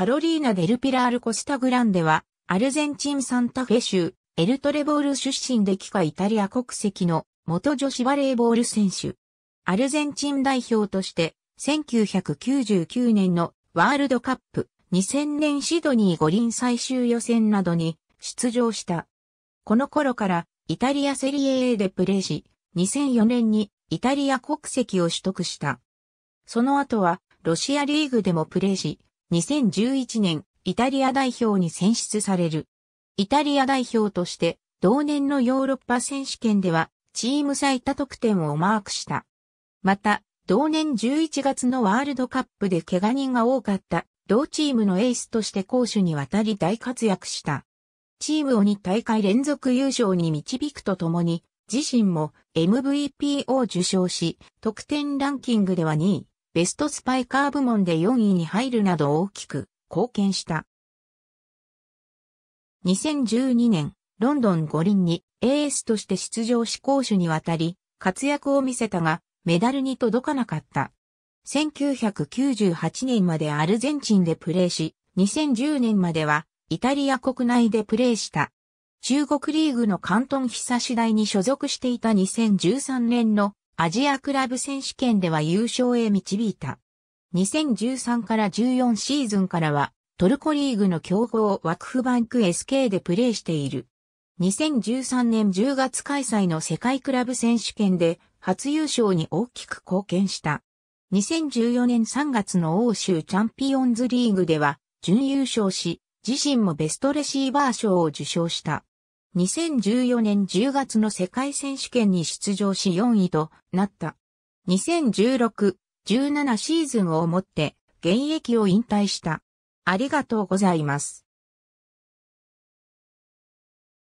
カロリーナ・デル・ピラール・コスタ・グランデは、アルゼンチン・サンタフェ州、エルトレボール出身で帰化イタリア国籍の元女子バレーボール選手。アルゼンチン代表として、1999年のワールドカップ、2000年シドニー五輪最終予選などに出場した。この頃からイタリアセリエ A でプレーし、2004年にイタリア国籍を取得した。その後はロシアリーグでもプレーし、2011年、イタリア代表に選出される。イタリア代表として、同年のヨーロッパ選手権では、チーム最多得点をマークした。また、同年11月のワールドカップで怪我人が多かった同チームのエースとして攻守にわたり大活躍した。チームを2大会連続優勝に導くとともに、自身も MVP を受賞し、得点ランキングでは2位。ベストスパイカー部門で4位に入るなど大きく貢献した。2012年、ロンドン五輪にエースとして出場し攻守にわたり活躍を見せたが、メダルに届かなかった。1998年までアルゼンチンでプレーし、2010年まではイタリア国内でプレーした。中国リーグの関東久次台に所属していた2013年のアジアクラブ選手権では優勝へ導いた。2013から14シーズンからは、トルコリーグの強豪ワクフバンク SK でプレーしている。2013年10月開催の世界クラブ選手権で初優勝に大きく貢献した。2014年3月の欧州チャンピオンズリーグでは準優勝し、自身もベストレシーバー賞を受賞した。2014年10月の世界選手権に出場し4位となった。2016、17シーズンをもって現役を引退した。ありがとうございます。